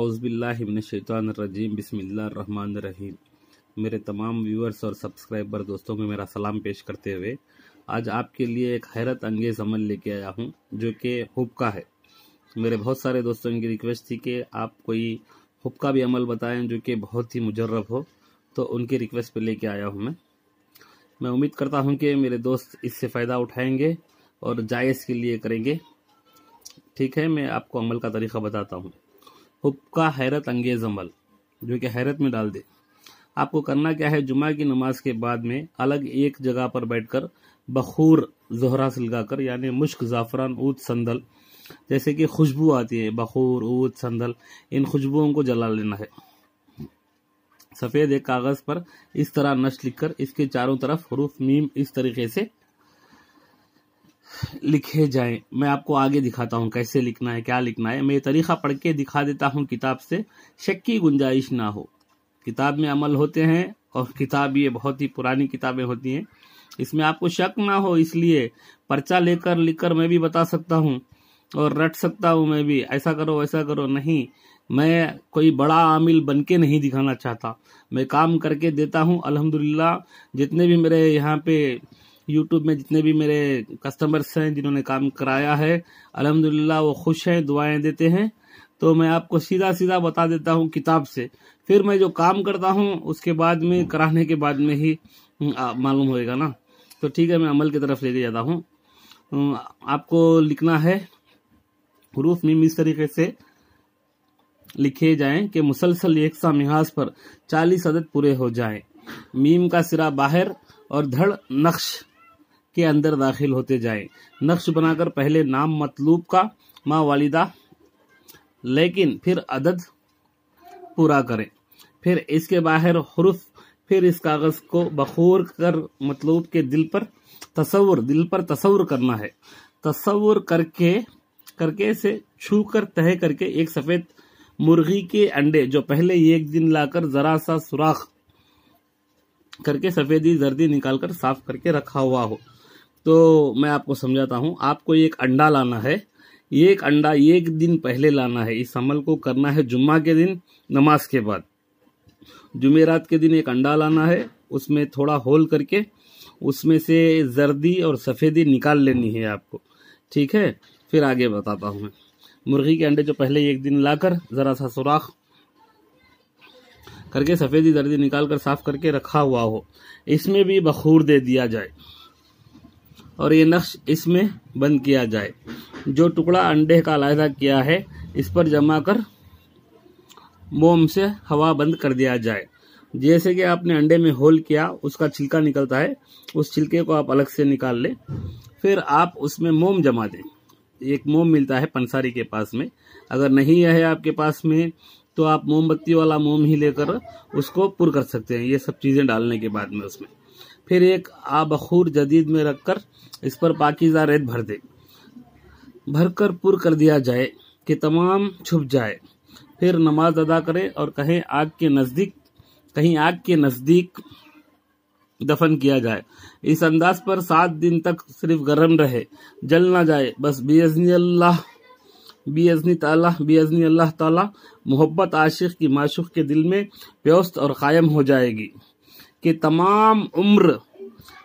अउज़बिल्लाशैतरजीम बसमिल्लाम मेरे तमाम व्यूअर्स और सब्सक्राइबर दोस्तों को मेरा सलाम पेश करते हुए आज आपके लिए एक हैरत अंगेज अमल लेके आया हूँ जो कि हुक्का है मेरे बहुत सारे दोस्तों की रिक्वेस्ट थी कि आप कोई हुक्का भी अमल बताएं जो कि बहुत ही मुजर्रब हो तो उनकी रिक्वेस्ट ले लेके आया हूँ मैं मैं उम्मीद करता हूँ कि मेरे दोस्त इससे फ़ायदा उठाएँगे और जायज़ के लिए करेंगे ठीक है मैं आपको अमल का तरीका बताता हूँ हुक्का हैरत अंगेज अमल जो कि हैरत में डाल दे आपको करना क्या है जुमा की नमाज के बाद में अलग एक जगह पर बैठकर बखूर जोहरा सिलगाकर यानी मुश्क ज़ाफ़रान ऊद संदल जैसे कि खुशबू आती है बखूर ऊद संदल इन खुशबुओं को जला लेना है सफ़ेद एक कागज़ पर इस तरह नश लिखकर इसके चारों तरफ हरूफ मीम इस तरीके से लिखे जाए मैं आपको आगे दिखाता हूँ कैसे लिखना है क्या लिखना है मैं ये तरीका पढ़ के दिखा देता हूँ किताब से शक की गुंजाइश ना हो किताब में अमल होते हैं और किताब ये बहुत ही पुरानी किताबें होती हैं इसमें आपको शक ना हो इसलिए पर्चा लेकर लिखकर मैं भी बता सकता हूँ और रट सकता हूँ मैं भी ऐसा करो वैसा करो नहीं मैं कोई बड़ा आमिल बन के नहीं दिखाना चाहता मैं काम करके देता हूँ अल्हम्दुलिल्लाह जितने भी मेरे यहाँ पे यूट्यूब में जितने भी मेरे कस्टमर्स हैं जिन्होंने काम कराया है अलहमदिल्ला वो खुश हैं दुआएं देते हैं तो मैं आपको सीधा सीधा बता देता हूँ किताब से फिर मैं जो काम करता हूँ उसके बाद में कराने के बाद में ही हम्म, मालूम होएगा ना तो ठीक है मैं अमल की तरफ लेके जाता हूँ हम्म, आपको लिखना है हरूफ मीम इस तरीके से लिखे जाएं कि मुसलसल एक सा मिहाज पर चालीस अदद पूरे हो जाएं मीम का सिरा बाहर और धड़ नक्श के अंदर दाखिल होते जाएं नक्श बनाकर पहले नाम मतलूब का माँ वालिदा लेकिन फिर अदद पूरा करें फिर इसके बाहर हरूफ फिर इस कागज़ को बखूर कर मतलूब के दिल पर तस्वर दिल पर तस्वर करना है तस्वर करके करके से छू कर तह करके एक सफ़ेद मुर्गी के अंडे जो पहले एक दिन लाकर ज़रा सा सुराख करके सफ़ेदी जर्दी निकालकर साफ करके रखा हुआ हो तो मैं आपको समझाता हूँ आपको एक अंडा लाना है ये एक अंडा एक दिन पहले लाना है इस अमल को करना है जुम्मा के दिन नमाज के बाद जुमेरात के दिन एक अंडा लाना है उसमें थोड़ा होल करके उसमें से जर्दी और सफ़ेदी निकाल लेनी है आपको ठीक है फिर आगे बताता हूँ मैं मुर्गी के अंडे जो पहले एक दिन लाकर ज़रा सा सुराख करके सफ़ेदी जर्दी निकाल कर साफ़ करके रखा हुआ हो इसमें भी बखूर दे दिया जाए और ये नक्श इसमें बंद किया जाए जो टुकड़ा अंडे का अलायदा किया है इस पर जमा कर मोम से हवा बंद कर दिया जाए जैसे कि आपने अंडे में होल किया उसका छिलका निकलता है उस छिलके को आप अलग से निकाल लें फिर आप उसमें मोम जमा दें एक मोम मिलता है पंसारी के पास में अगर नहीं है आपके पास में तो आप मोमबत्ती वाला मोम ही लेकर उसको पुर कर सकते हैं ये सब चीज़ें डालने के बाद में उसमें फिर एक आबखूर जदीद में रखकर इस पर पाकिजा रेत भर दे भरकर पुर कर दिया जाए कि तमाम छुप जाए फिर नमाज अदा करें और कहें आग के नज़दीक कहीं आग के नज़दीक दफन किया जाए इस अंदाज पर सात दिन तक सिर्फ गर्म रहे जल ना जाए बस बेजनी अल्लाह बेजनी ताला बेजनी अल्लाह ताला मोहब्बत आशिक की माशूक के दिल में व्यस्त और कायम हो जाएगी कि तमाम उम्र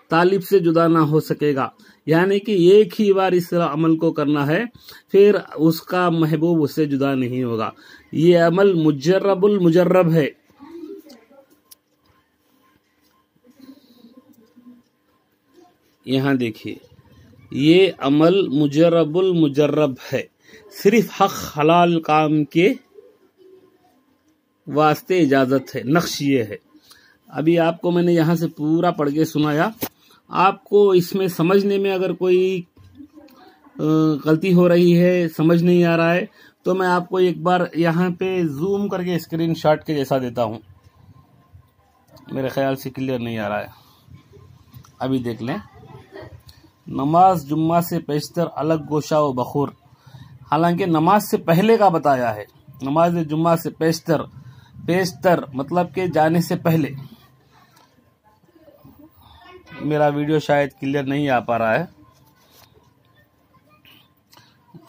तालिब से जुदा ना हो सकेगा यानी कि एक ही बार इस अमल को करना है फिर उसका महबूब उससे जुदा नहीं होगा ये अमल मुजर्रबुल मुजर्रब है यहां देखिए ये अमल मुजर्रबुल मुजर्रब है सिर्फ हक हलाल काम के वास्ते इजाजत है नक्श ये है अभी आपको मैंने यहाँ से पूरा पढ़ के सुनाया आपको इसमें समझने में अगर कोई गलती हो रही है समझ नहीं आ रहा है तो मैं आपको एक बार यहाँ पे जूम करके स्क्रीनशॉट के जैसा देता हूँ मेरे ख्याल से क्लियर नहीं आ रहा है अभी देख लें नमाज जुम्मा से पेशतर अलग गोशा व बखूर हालांकि नमाज से पहले का बताया है नमाज जुम्मा से पेशतर पेशतर मतलब के जाने से पहले मेरा वीडियो शायद क्लियर नहीं आ पा रहा है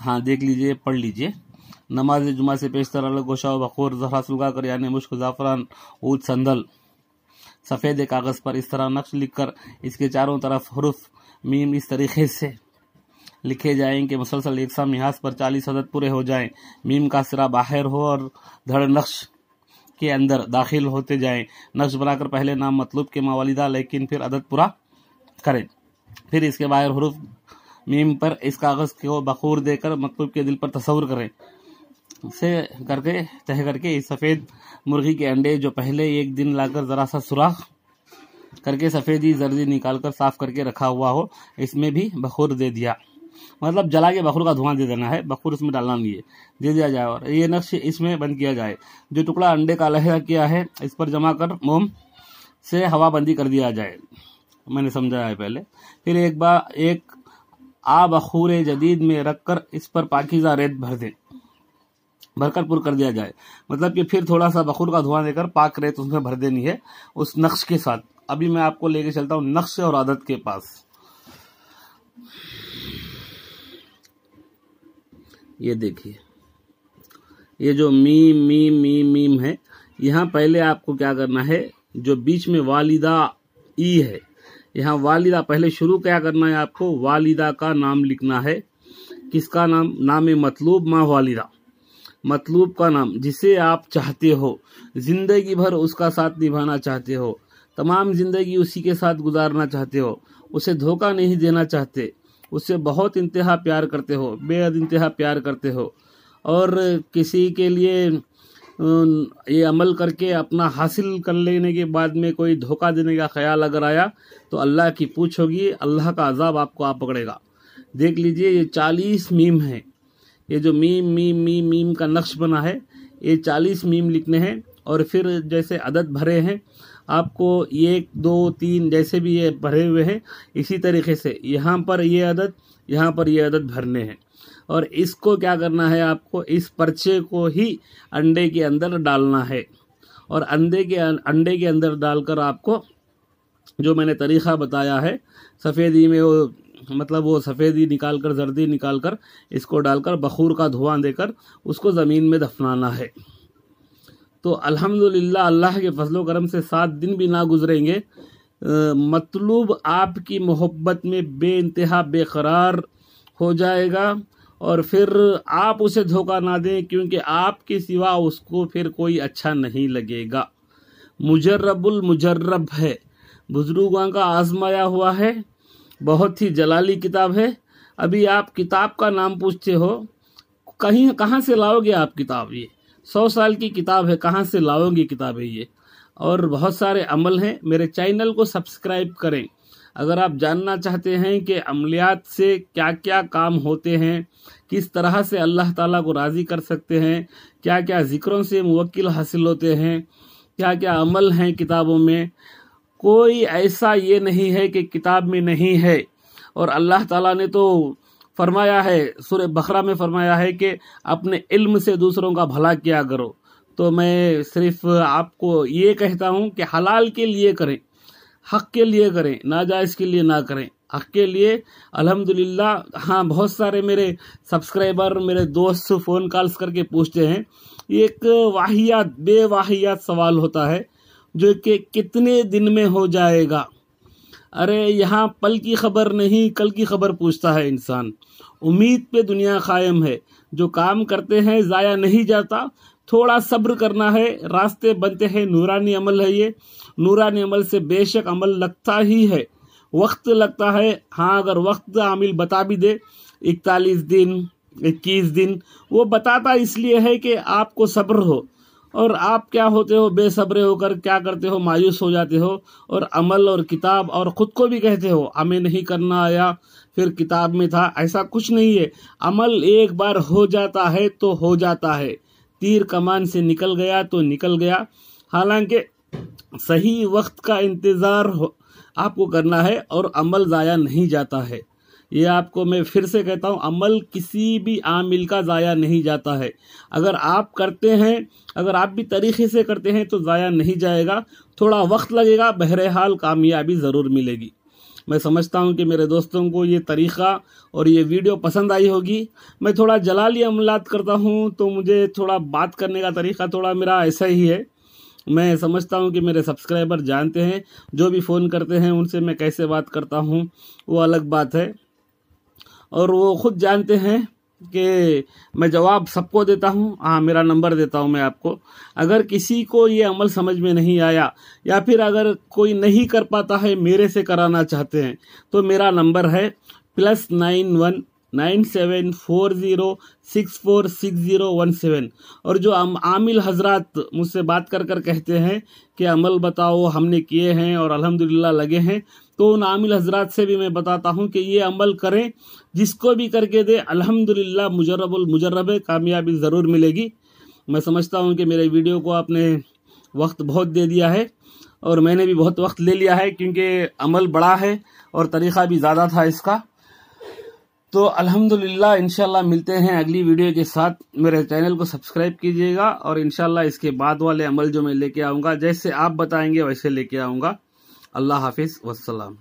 हाँ देख लीजिए पढ़ लीजिए नमाज जुमा से पेशतर अलग गोशा बखूर जहरा सुलगा कर यानी मुश्क ज़ाफ़रान ऊद संदल सफ़ेद कागज़ पर इस तरह नक्श लिखकर इसके चारों तरफ हरूफ मीम इस तरीके से लिखे जाएं कि मुसलसल एक सा मिहाज पर चालीस हदत पूरे हो जाएं मीम का सिरा बाहर हो और धड़ नक्श के अंदर दाखिल होते जाएं नक्श बनाकर पहले नाम मतलूब के मावालिदा लेकिन फिर अदद पूरा करें फिर इसके बाहर हरूफ मीम पर इस कागज़ को बखूर देकर मतलूब के दिल पर तस्वर करें से करके तह करके इस सफ़ेद मुर्गी के अंडे जो पहले एक दिन लाकर ज़रा सा सुराख करके सफ़ेदी जर्दी निकाल कर साफ़ करके रखा हुआ हो इसमें भी बखूर दे दिया मतलब जला के बखूर का धुआं दे देना है बखूर इसमें डालना नहीं है दे दिया जाए और ये नक्श इसमें बंद किया जाए जो टुकड़ा अंडे का लहरा किया है इस पर जमा कर मोम से हवा बंदी कर दिया जाए मैंने समझाया है पहले फिर एक बार एक आ बखूर जदीद में रख कर इस पर पाकिजा रेत भर दें भरकर पुर कर दिया जाए मतलब कि फिर थोड़ा सा बखूर का धुआं देकर पाक रेत उसमें भर देनी है उस नक्श के साथ अभी मैं आपको लेके चलता हूँ नक्श और आदत के पास ये देखिए ये जो मीम मीम मीम मीम है यहाँ पहले आपको क्या करना है जो बीच में वालिदा ई है यहाँ वालिदा पहले शुरू क्या करना है आपको वालिदा का नाम लिखना है किसका नाम नाम मतलूब माँ वालिदा मतलूब का नाम जिसे आप चाहते हो जिंदगी भर उसका साथ निभाना चाहते हो तमाम जिंदगी उसी के साथ गुजारना चाहते हो उसे धोखा नहीं देना चाहते उससे बहुत इंतहा प्यार करते हो बेहद इंतहा प्यार करते हो और किसी के लिए ये अमल करके अपना हासिल कर लेने के बाद में कोई धोखा देने का ख्याल अगर आया तो अल्लाह की पूछ होगी अल्लाह का अजाब आपको आ पकड़ेगा देख लीजिए ये चालीस मीम है ये जो मीम मीम मीम मीम का नक्श बना है ये चालीस मीम लिखने हैं और फिर जैसे अदद भरे हैं आपको एक दो तीन जैसे भी ये भरे हुए हैं इसी तरीके से यहाँ पर ये आदत यहाँ पर ये आदत भरने हैं और इसको क्या करना है आपको इस पर्चे को ही अंडे के अंदर डालना है और अंडे के अंडे के अंदर डालकर आपको जो मैंने तरीक़ा बताया है सफ़ेदी में वो मतलब वो सफ़ेदी निकाल कर जर्दी निकाल कर इसको डालकर बखूर का धुआं देकर उसको ज़मीन में दफनाना है तो अल्हम्दुलिल्लाह अल्लाह के फजलो करम से सात दिन भी ना गुजरेंगे मतलूब आपकी मोहब्बत में बे इंतहा बेकरार हो जाएगा और फिर आप उसे धोखा ना दें क्योंकि आपके सिवा उसको फिर कोई अच्छा नहीं लगेगा मुजर्रबुल मुजर्रब है बुजुर्गों का आजमाया हुआ है बहुत ही जलाली किताब है अभी आप किताब का नाम पूछते हो कहीं कहाँ से लाओगे आप किताब ये सौ साल की किताब है कहाँ से लाओगे किताब है ये और बहुत सारे अमल हैं मेरे चैनल को सब्सक्राइब करें अगर आप जानना चाहते हैं कि अमलियात से क्या क्या काम होते हैं किस तरह से अल्लाह ताला को राज़ी कर सकते हैं क्या क्या ज़िक्रों से मुवक्किल हासिल होते हैं क्या क्या अमल हैं किताबों में कोई ऐसा ये नहीं है कि किताब में नहीं है और अल्लाह ताला ने तो फरमाया है सुर बकरा में फरमाया है कि अपने इल्म से दूसरों का भला किया करो तो मैं सिर्फ आपको ये कहता हूँ कि हलाल के लिए करें हक के लिए करें नाजायज़ के लिए ना करें हक के लिए अल्हम्दुलिल्लाह हाँ बहुत सारे मेरे सब्सक्राइबर मेरे दोस्त फ़ोन कॉल्स करके पूछते हैं एक वाहियात बेवाहियात सवाल होता है जो कि कितने दिन में हो जाएगा अरे यहाँ पल की खबर नहीं कल की खबर पूछता है इंसान उम्मीद पे दुनिया कायम है जो काम करते हैं ज़ाया नहीं जाता थोड़ा सब्र करना है रास्ते बनते हैं नूरानी अमल है ये नूरानी अमल से बेशक अमल लगता ही है वक्त लगता है हाँ अगर वक्त आमिल बता भी दे इकतालीस दिन इक्कीस दिन वो बताता इसलिए है कि आपको सब्र हो और आप क्या होते हो बेसब्रे होकर क्या करते हो मायूस हो जाते हो और अमल और किताब और ख़ुद को भी कहते हो हमें नहीं करना आया फिर किताब में था ऐसा कुछ नहीं है अमल एक बार हो जाता है तो हो जाता है तीर कमान से निकल गया तो निकल गया हालांकि सही वक्त का इंतज़ार आपको करना है और अमल ज़ाया नहीं जाता है ये आपको मैं फिर से कहता हूँ अमल किसी भी आमिल का ज़ाया नहीं जाता है अगर आप करते हैं अगर आप भी तरीक़े से करते हैं तो ज़ाया नहीं जाएगा थोड़ा वक्त लगेगा बहरहाल कामयाबी ज़रूर मिलेगी मैं समझता हूँ कि मेरे दोस्तों को ये तरीक़ा और ये वीडियो पसंद आई होगी मैं थोड़ा जलाली अमलात करता हूँ तो मुझे थोड़ा बात करने का तरीक़ा थोड़ा मेरा ऐसा ही है मैं समझता हूँ कि मेरे सब्सक्राइबर जानते हैं जो भी फ़ोन करते हैं उनसे मैं कैसे बात करता हूँ वो अलग बात है और वो खुद जानते हैं कि मैं जवाब सबको देता हूँ हाँ मेरा नंबर देता हूँ मैं आपको अगर किसी को ये अमल समझ में नहीं आया या फिर अगर कोई नहीं कर पाता है मेरे से कराना चाहते हैं तो मेरा नंबर है plus nine one nine seven four zero six four six zero one seven और जो आम, आमिल हजरात मुझसे बात कर कर कहते हैं कि अमल बताओ हमने किए हैं और अलहमदिल्ला लगे हैं तो उन आमिल हजरात से भी मैं बताता हूँ कि ये अमल करें जिसको भी करके दे अल्हम्दुलिल्लाह मुजरबुल मुजरब कामयाबी ज़रूर मिलेगी मैं समझता हूँ कि मेरे वीडियो को आपने वक्त बहुत दे दिया है और मैंने भी बहुत वक्त ले लिया है क्योंकि अमल बड़ा है और तरीक़ा भी ज़्यादा था इसका तो अल्हम्दुलिल्लाह इंशाल्लाह मिलते हैं अगली वीडियो के साथ मेरे चैनल को सब्सक्राइब कीजिएगा और इंशाल्लाह इसके बाद वाले अमल जो मैं लेके आऊँगा जैसे आप बताएंगे वैसे लेके आऊँगा আল্লাহ হাফিজ ওয়াসাল্লাম